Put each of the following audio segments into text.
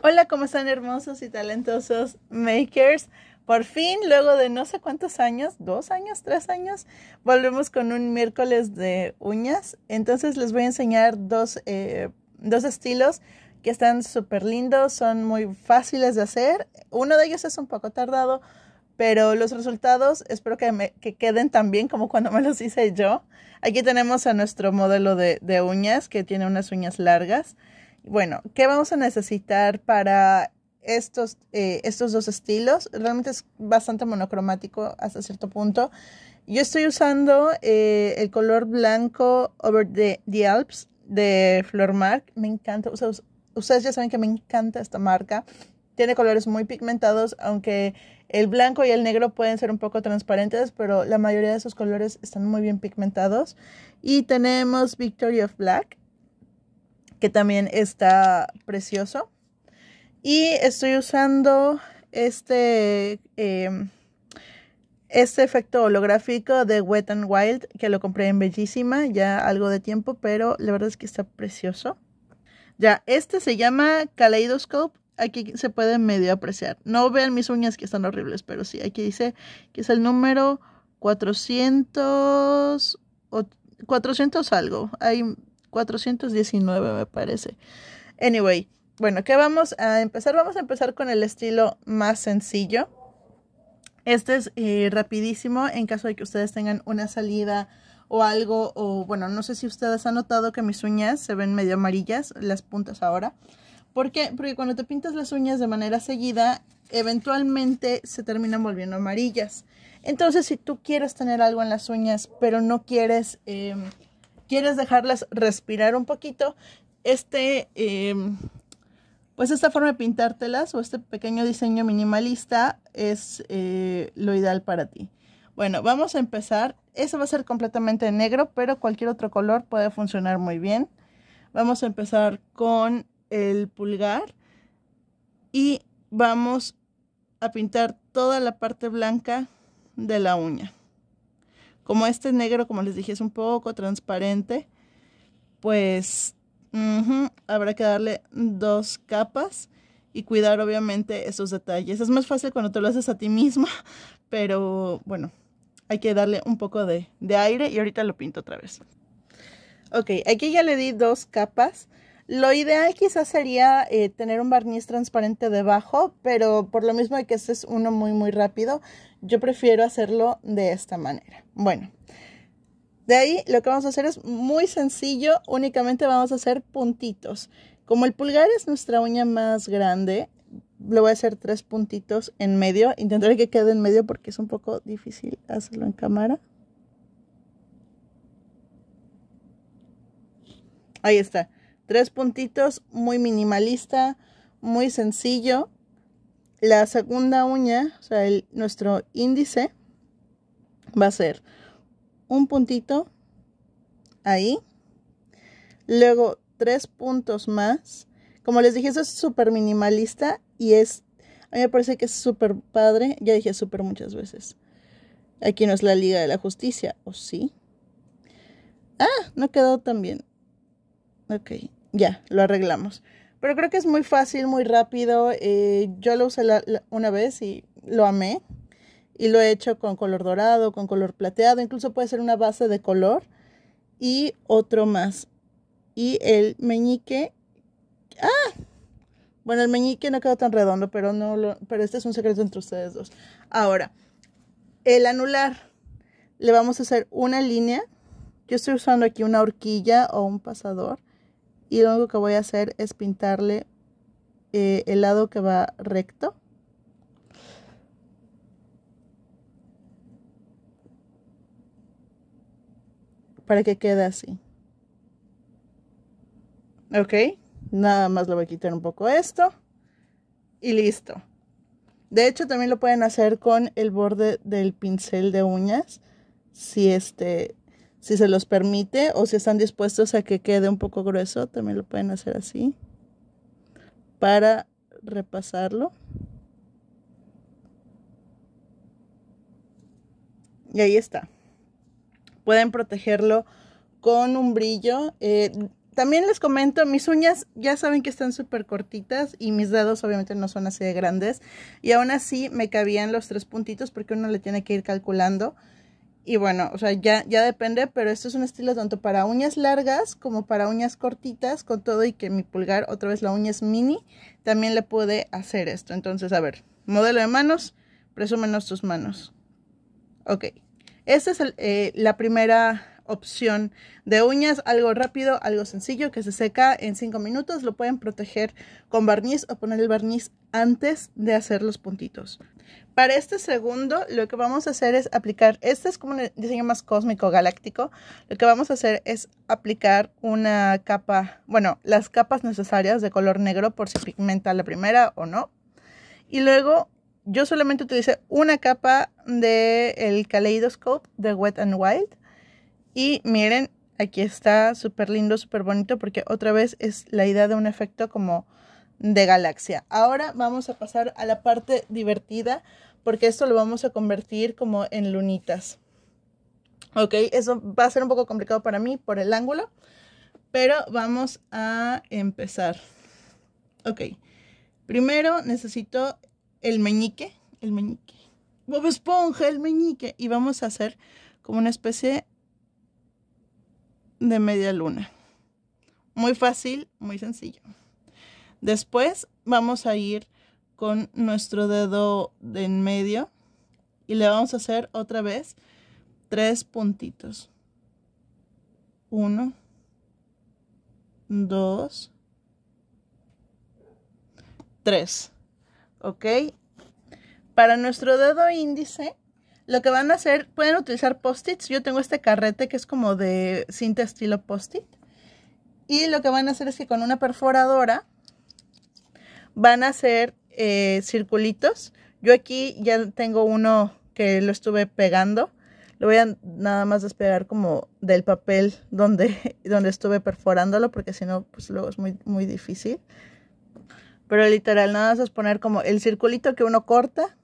Hola, ¿cómo están hermosos y talentosos makers? Por fin, luego de no sé cuántos años, dos años, tres años, volvemos con un miércoles de uñas. Entonces les voy a enseñar dos, eh, estilos que están súper lindos, son muy fáciles de hacer. Uno de ellos es un poco tardado, pero los resultados espero que, queden tan bien como cuando me los hice yo. Aquí tenemos a nuestro modelo de, de uñas que tiene unas uñas largas. Bueno, ¿qué vamos a necesitar para estos, eh, estos dos estilos? Realmente es bastante monocromático hasta cierto punto. Yo estoy usando eh, el color blanco Over the, Alps de Flormark. Me encanta. ustedes ya saben que me encanta esta marca. Tiene colores muy pigmentados, aunque el blanco y el negro pueden ser un poco transparentes, pero la mayoría de esos colores están muy bien pigmentados. Y tenemos Victory of Black, que también está precioso. Y estoy usando este, em, este efecto holográfico de Wet and Wild, que lo compré en Bellísima, ya algo de tiempo, pero la verdad es que está precioso. Ya, este se llama Kaleidoscope. Aquí se puede medio apreciar. No vean mis uñas que están horribles, pero sí, aquí dice que es el número 400, 400 algo. Hay 419 me parece. Anyway, bueno, ¿qué vamos a empezar? Vamos a empezar con el estilo más sencillo. Este es eh, rapidísimo en caso de que ustedes tengan una salida o algo, o bueno, no sé si ustedes han notado que mis uñas se ven medio amarillas, las puntas ahora. ¿Por qué? Porque cuando te pintas las uñas de manera seguida, eventualmente se terminan volviendo amarillas. Entonces, si tú quieres tener algo en las uñas, pero no quieres em, quieres dejarlas respirar un poquito, este, em, pues esta forma de pintártelas o este pequeño diseño minimalista es eh, lo ideal para ti. Bueno, vamos a empezar. Eso va a ser completamente negro, pero cualquier otro color puede funcionar muy bien. Vamos a empezar con el pulgar y vamos a pintar toda la parte blanca de la uña. Como este negro, como les dije, es un poco transparente, pues habrá que darle dos capas y cuidar obviamente esos detalles. Es más fácil cuando te lo haces a ti mismo, pero bueno, hay que darle un poco de, aire y ahorita lo pinto otra vez. Ok, aquí ya le di dos capas. Lo ideal quizás sería eh, tener un barniz transparente debajo, pero por lo mismo de que este es uno muy muy rápido, yo prefiero hacerlo de esta manera. Bueno, de ahí lo que vamos a hacer es muy sencillo, únicamente vamos a hacer puntitos. Como el pulgar es nuestra uña más grande, le voy a hacer tres puntitos en medio. Intentaré que quede en medio porque es un poco difícil hacerlo en cámara. Ahí está. Tres puntitos, muy minimalista, muy sencillo. La segunda uña, o sea, nuestro índice, va a ser un puntito ahí. Luego tres puntos más. Como les dije, eso es súper minimalista y es, a mí me parece que es súper padre. Ya dije súper muchas veces. Aquí no es la Liga de la Justicia, ¿o sí? Ah, no quedó tan bien. Ok, ya, lo arreglamos. Pero creo que es muy fácil, muy rápido. Eh, yo lo usé una vez y lo amé. Y lo he hecho con color dorado, con color plateado. Incluso puede ser una base de color. Y otro más. Y el meñique. ¡Ah! Bueno, el meñique no quedó tan redondo, pero no pero este es un secreto entre ustedes dos. Ahora, el anular. Le vamos a hacer una línea. Yo estoy usando aquí una horquilla o un pasador y lo único que voy a hacer es pintarle eh, el lado que va recto. Para que quede así. Ok, nada más le voy a quitar un poco esto y listo. De hecho, también lo pueden hacer con el borde del pincel de uñas. Si este, si se los permite o si están dispuestos a que quede un poco grueso, también lo pueden hacer así para repasarlo. Y ahí está. Pueden protegerlo con un brillo. Eh, también les comento, mis uñas ya saben que están súper cortitas y mis dedos obviamente no son así de grandes. Y aún así me cabían los tres puntitos porque uno le tiene que ir calculando. Y bueno, o sea, ya, ya depende, pero esto es un estilo tanto para uñas largas como para uñas cortitas, con todo y que mi pulgar, otra vez la uña es mini, también le puede hacer esto. Entonces, a ver, modelo de manos, presúmenos tus manos. Ok, esta es eh, la primera opción de uñas, algo rápido, algo sencillo que se seca en 5 minutos. Lo pueden proteger con barniz o poner el barniz antes de hacer los puntitos. Para este segundo, lo que vamos a hacer es aplicar, este es como un diseño más cósmico, galáctico. Lo que vamos a hacer es aplicar una capa, bueno, las capas necesarias de color negro por si pigmenta la primera o no. Y luego yo solamente utilicé una capa del el Kaleidoscope de Wet and Wild y miren, aquí está súper lindo, súper bonito, porque otra vez es la idea de un efecto como de galaxia. Ahora vamos a pasar a la parte divertida, porque esto lo vamos a convertir como en lunitas. Ok, eso va a ser un poco complicado para mí por el ángulo, pero vamos a empezar. Ok, primero necesito el meñique, el meñique, Bob Esponja, el meñique, y vamos a hacer como una especie de media luna. Muy fácil, muy sencillo. Después vamos a ir con nuestro dedo de en medio y le vamos a hacer otra vez tres puntitos. Uno, dos, tres. ¿Ok? Para nuestro dedo índice lo que van a hacer, pueden utilizar post-its. Yo tengo este carrete que es como de cinta estilo post-it. Y lo que van a hacer es que con una perforadora van a hacer eh, circulitos. Yo aquí ya tengo uno que lo estuve pegando. Lo voy a nada más despegar como del papel donde, donde estuve perforándolo porque si no, pues luego es muy, muy difícil. Pero literal, nada más es poner como el circulito que uno corta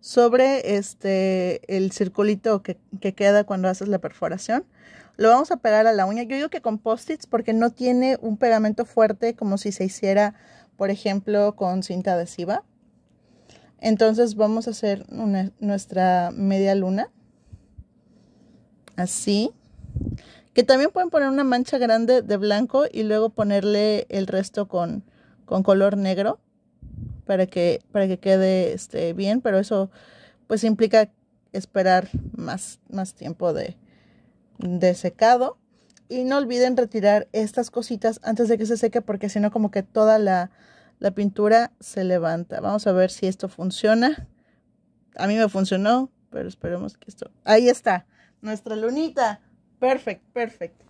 sobre este, el circulito que, queda cuando haces la perforación. Lo vamos a pegar a la uña. Yo digo que con post-its porque no tiene un pegamento fuerte como si se hiciera, por ejemplo, con cinta adhesiva. Entonces vamos a hacer nuestra media luna. Así. Que también pueden poner una mancha grande de blanco y luego ponerle el resto con color negro para que, para que quede este, bien, pero eso pues implica esperar más, más tiempo de, secado. Y no olviden retirar estas cositas antes de que se seque porque si no como que toda la, la pintura se levanta. Vamos a ver si esto funciona. A mí me funcionó, pero esperemos que esto... Ahí está, nuestra lunita. Perfect, perfect.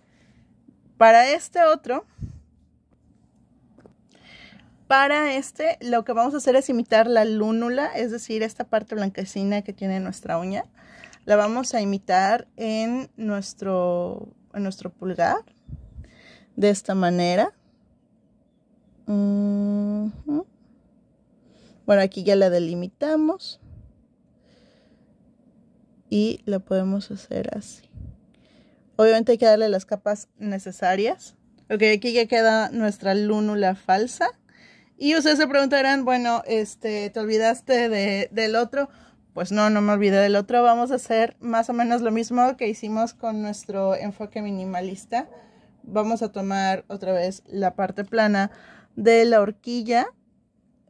Para este otro, para este, lo que vamos a hacer es imitar la lúnula, es decir, esta parte blanquecina que tiene nuestra uña. La vamos a imitar en nuestro, en nuestro pulgar, de esta manera. Bueno, aquí ya la delimitamos. Y la podemos hacer así. Obviamente hay que darle las capas necesarias. Ok, aquí ya queda nuestra lúnula falsa. Y ustedes se preguntarán, bueno, este, ¿te olvidaste del otro? Pues no, no me olvidé del otro. Vamos a hacer más o menos lo mismo que hicimos con nuestro enfoque minimalista. Vamos a tomar otra vez la parte plana de la horquilla.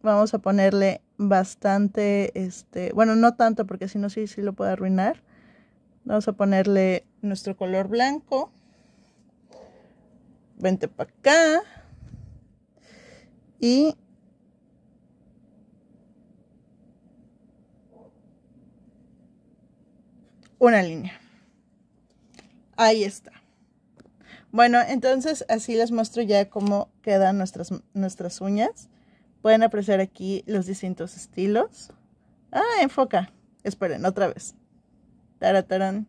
Vamos a ponerle bastante, este, bueno, no tanto porque si no, sí, sí lo puede arruinar. Vamos a ponerle nuestro color blanco. Vente para acá y una línea. Ahí está. Bueno, entonces así les muestro ya cómo quedan nuestras, nuestras uñas. Pueden apreciar aquí los distintos estilos. Ah, enfoca. Esperen, otra vez. Taratarán.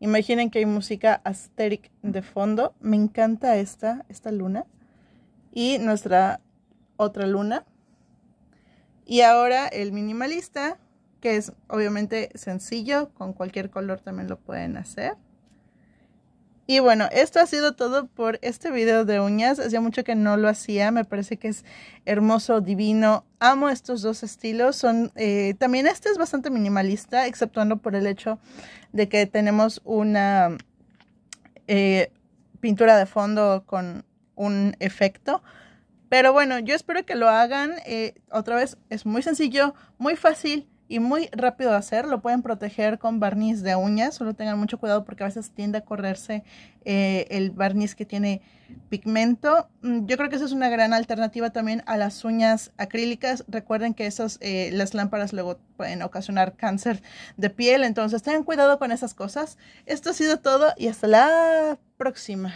Imaginen que hay música asteric de fondo. Me encanta esta, esta luna. Y nuestra otra luna. Y ahora el minimalista, que es obviamente sencillo, con cualquier color también lo pueden hacer. Y bueno, esto ha sido todo por este video de uñas. Hacía mucho que no lo hacía. Me parece que es hermoso, divino. Amo estos dos estilos. Son, eh, también este es bastante minimalista, exceptuando por el hecho de que tenemos una eh, pintura de fondo con un efecto. Pero bueno, yo espero que lo hagan. Eh, otra vez, es muy sencillo, muy fácil y muy rápido de hacer. Lo pueden proteger con barniz de uñas. Solo tengan mucho cuidado porque a veces tiende a correrse eh, el barniz que tiene pigmento. Mm, yo creo que eso es una gran alternativa también a las uñas acrílicas. Recuerden que esas, eh, las lámparas luego pueden ocasionar cáncer de piel. Entonces tengan cuidado con esas cosas. Esto ha sido todo y hasta la próxima.